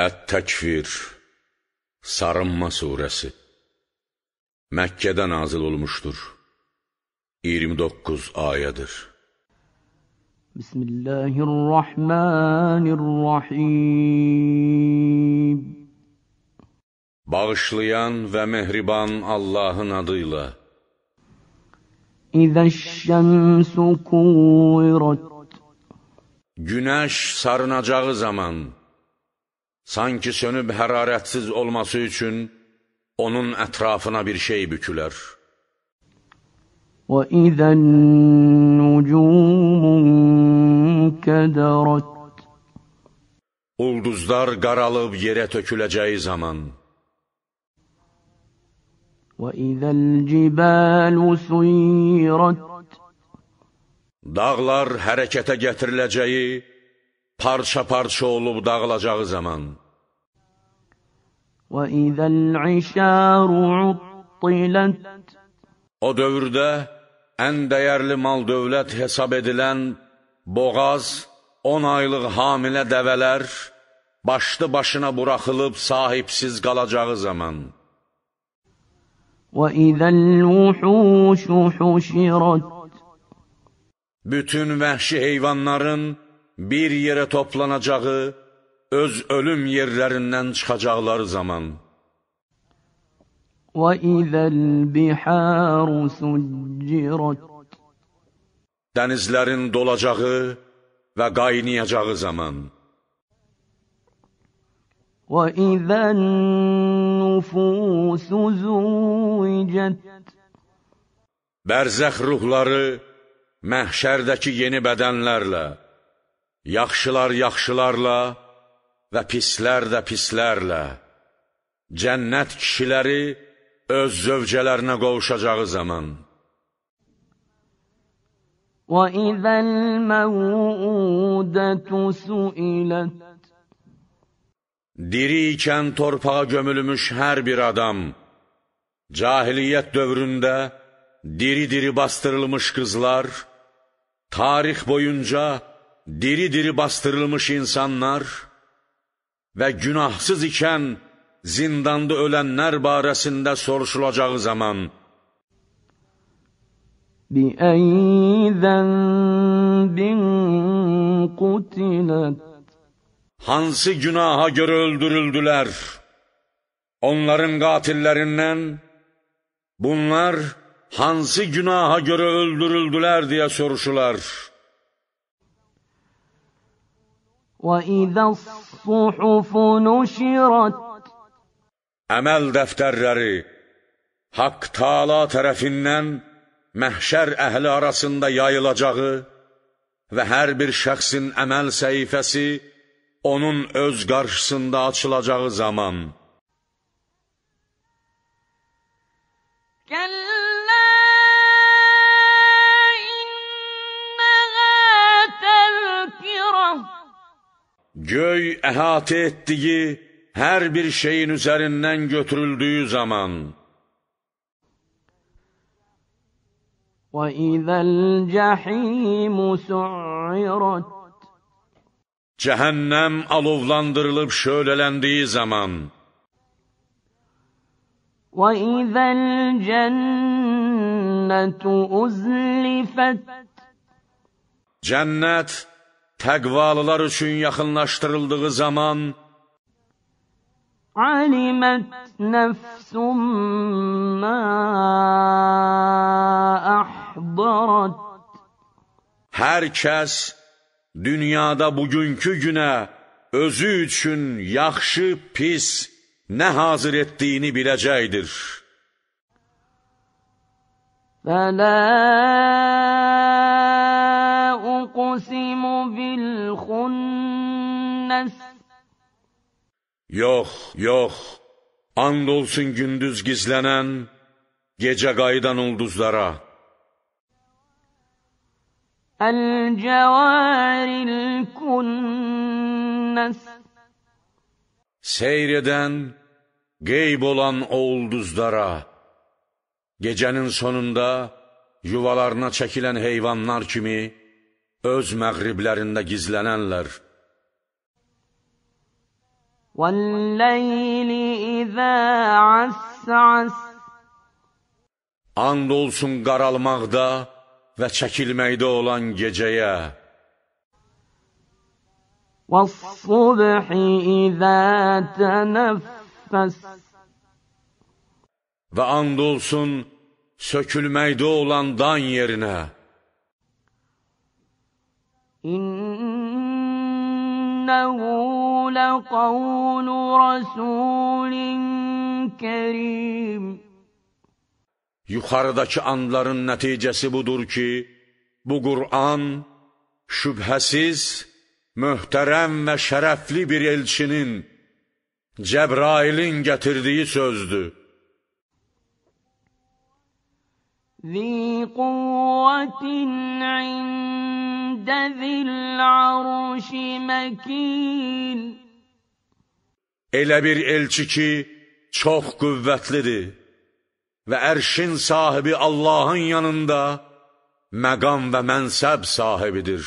Ət-Təkvir Sarınma Suresi Məkkədə nazil olmuşdur. 29 ayədir. Bismillahirrahmanirrahim Bağışlayan və mehriban Allahın adıyla İzəş-şəmsu kuvirat Günəş sarınacağı zaman Sanki sönüb hərarətsiz olması üçün onun ətrafına bir şey bükülər. وَإِذَا النُّجُومُ كَدَرَتْ Ulduzlar qaralıb yerə töküləcəyi zaman. وَإِذَا الْجِبَالُ سُيِّرَتْ Dağlar hərəkətə gətiriləcəyi parça-parça olub dağılacağı zaman. O dövrdə ən dəyərli mal-dövlət hesab edilən boğaz, 10 aylıq hamilə dəvələr başlı başına buraxılıb sahibsiz qalacağı zaman. Bütün vəhşi heyvanların bir yerə toplanacağı, öz ölüm yerlərindən çıxacaqları zaman. وَإِذَا الْبِحَارُ سُجِّرَتْ Dənizlərin dolacağı və qaynayacağı zaman. وَإِذَا النُّفُوسُ زُوِّجَتْ Bərzəx ruhları məhşərdəki yeni bədənlərlə, Yaxşılar yaxşılarla və pislər də pislərlə, cənnət kişiləri öz zövcələrinə qovuşacağı zaman. وَإِذَا الْمَوْءُودَةُ سُئِلَتْ Diri ikən torpağa gömülmüş hər bir adam, cahiliyyət dövründə diri-diri bastırılmış qızlar, tarix boyunca diri-diri bastırılmış insanlar ve günahsız iken zindanda ölenler barəsində soruşulacağı zaman بِأَيِّ ذَنْبٍ قُتِلَتْ Hansı günaha göre öldürüldüler? Onların katillerinden bunlar hansı günaha göre öldürüldüler diye soruşular. وَإِذَا الصُّحُفُ نُشِرَتْ Əməl dəftərləri Haqq Taala tərəfindən məhşər əhli arasında yayılacağı və hər bir şəxsin əməl səhifəsi onun öz qarşısında açılacağı zaman. Kəllə göy əhatə ettiği her bir şeyin üzerinden götürüldüğü zaman cehennem alovlandırılıb şölələndiyi zaman وَإِذَا الْجَنَّةُ أُزْلِفَتْ Cənnət təqvalılar üçün yaxınlaşdırıldığı zaman Alimet nefsum ma ahdarat Hər kəs dünyada bugünkü günə özü üçün yaxşı, pis nə hazır etdiyini biləcəkdir. Fələ أقسم بالخنس Yok, yok. Andolsun gündüz gizlenen, gece gaydan ulduzlara. El-cevaril kunnes. Seyreden, geyb olan o ulduzlara. Gecenin sonunda yuvalarına çekilen heyvanlar kimi, öz məğriblərində gizlənənlər. Vəlləyli izə əs-əs And olsun qaralmaqda və çəkilməkdə olan gecəyə. Vəs-subhi izə tənəffəs Və and olsun sökülməkdə olan dan yerinə. إنه لقول رسول kerim Yuxarıdakı andların nəticəsi budur ki, bu Kur'an şüphesiz, mühterem ve şerefli bir elçinin Cəbrailin getirdiği sözdü. Zi quvvətin ində عند ذي العرش مكين Elə bir elçi ki, çox qüvvətlidir və ərşin sahibi Allahın yanında məqam və mənsəb sahibidir.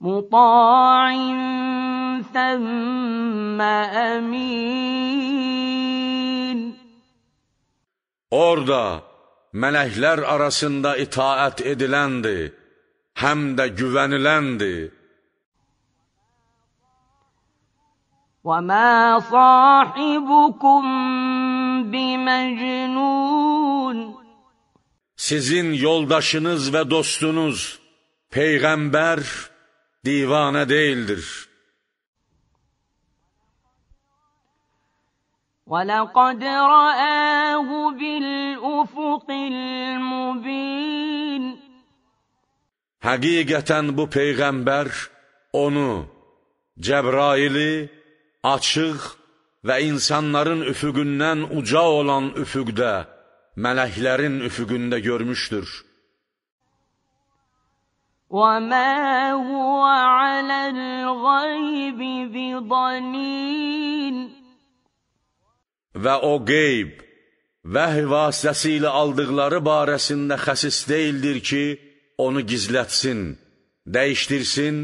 Muta'in səmmə əmin Orada mələklər arasında itaət ediləndir, həm də güvəniləndir. وَمَا صَاحِبُكُمْ بِمَجْنُونَ Sizin yoldaşınız ve dostunuz, Peygamber divane değildir. ولقد رآه بالأفق المبين Həqiqətən bu peyğəmbər onu, Cəbraili açıq və insanların üfüqündən uca olan üfüqdə, mələklərin üfüqündə görmüşdür. وَمَا هُوَ عَلَى الْغَيْبِ بِضَنِينَ və o qeyb, vəh vasitəsi ilə aldıqları barəsində xəsis deyildir ki, onu gizlətsin, dəyişdirsin,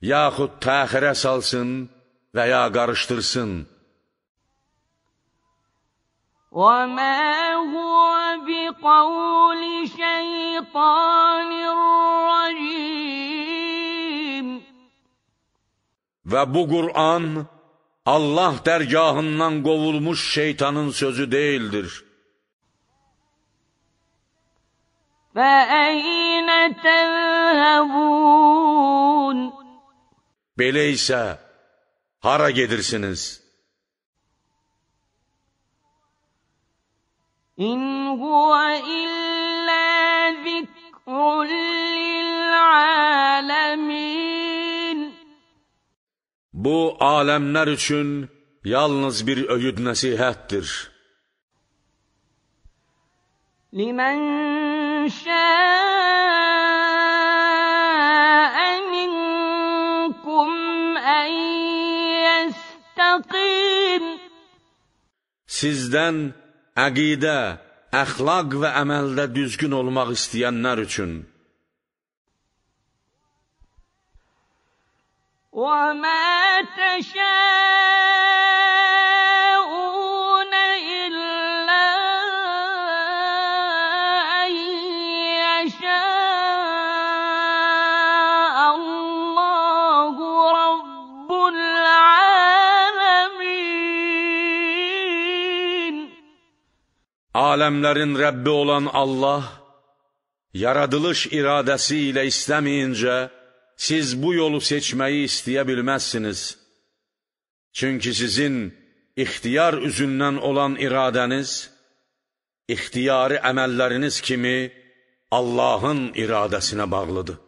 yaxud təxirə salsın və ya qarışdırsın. وَمَا هُوَ بِقَوْلِ شَيْطَانِ الرَّجِيمِ Və bu Qur'an, Allah dərgahından kovulmuş şeytanın sözü değildir. فَاَيْنَ تَذْهَبُونَ Belə isə hara gedirsiniz? İn huve Bu alemler için yalnız bir öyüd nəsihətdir. Limən şəə minkum ən yəstəqim Sizdən əxlaq və əməldə düzgün olmaq istəyənlər üçün. وَمَا تشاءون Alemlerin Rabbi olan Allah, yaratılış iradesiyle istemeyince. siz bu yolu seçməyi istəyə bilməzsiniz. Çünki sizin ixtiyar üzündən olan iradəniz, ixtiyari əməlləriniz kimi Allahın iradəsinə bağlıdır.